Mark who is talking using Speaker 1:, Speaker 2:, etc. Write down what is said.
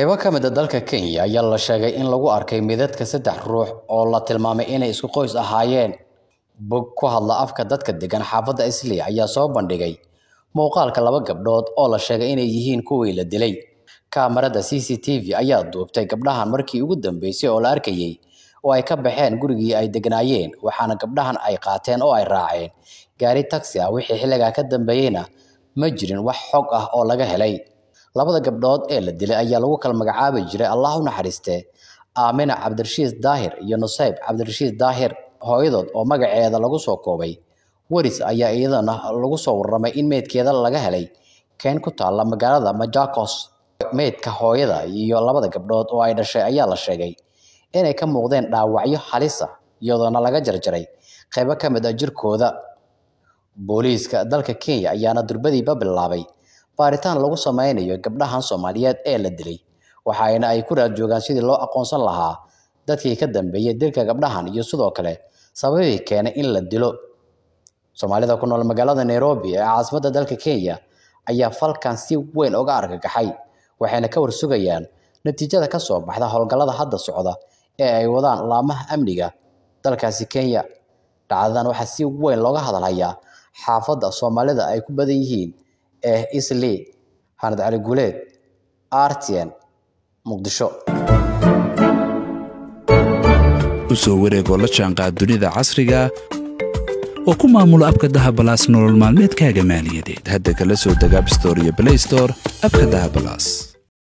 Speaker 1: qaybo ka mid a ah dalka kenya ayaa la sheegay in lagu arkay midadka saddex ruux oo la tilmaamay inay isku qoys ahaayeen bog ku hadla afka dadka degan xaafadda islii ayaa soo bandhigay muuqaalka laba gabdhood oo la sheegay inay yihiin kuwii la dilay kaamarada c c t v ayaa duubtay gabdhahan markii ugu dambeysay oo la arkayey oo ay ka baxeen gurigii ay degnaayeen waxaana gabdhahan ay qaateen oo ay raaceen gaari taxi ah wixii xilligaa ka dambeeyeyna ma jirin wax xog ah oo laga helay labada gabdhood ee la dilay ayaa lagu kala magacaabi jiray allah u naxariistee aamina cabdirashiis daahir iyo nuseyb cabdirashiis daahir hooyadood oo magaceeda lagu soo koobay waris ayaa iyadana lagu soo warramay in meydkeeda laga helay keen ku taalla magaalada majakos meydka hooyada iyo labada gabdhood oo ay dhashay ayaa la sheegay inay ka muuqdeen dhaawacyo xalisa ah, iyadoona laga jarjaray qaybo ka mid a ah jirkooda booliiska dalka kenya ayaana durbadiiba bilaabay baaritaan lagu sameynayo gabdhahan soomaaliyeed ee la dilay waxaana ay ku joogaan sidii loo aqoonsan lahaa dadkii ka dambeeyey dilka gabdhahan iyo sidoo kale sababihii keenay in la dilo soomaalida ku nool magaalada nairobi ee caasimadda dalka kenya ayaa falkan si weyn uga argagaxay waxayna ka warsugayaan natiijada ka soo baxda howlgallada hadda socda ee ay wadaan laamaha amniga dalkaasi kenya dhacdadan waxaa si weyn looga hadalhayaa xaafadda soomaalida ay ku badan yihiin esley xaanad hanad caliguleed artn
Speaker 2: muqdisho usoo wareegoo la jaanqaad dunida casriga oo ku maamulo abka dahabalaas nolol maalmeedkaaga maaliyadeed hadda kala soo deg abstor iyo blaystor abka dahabalaas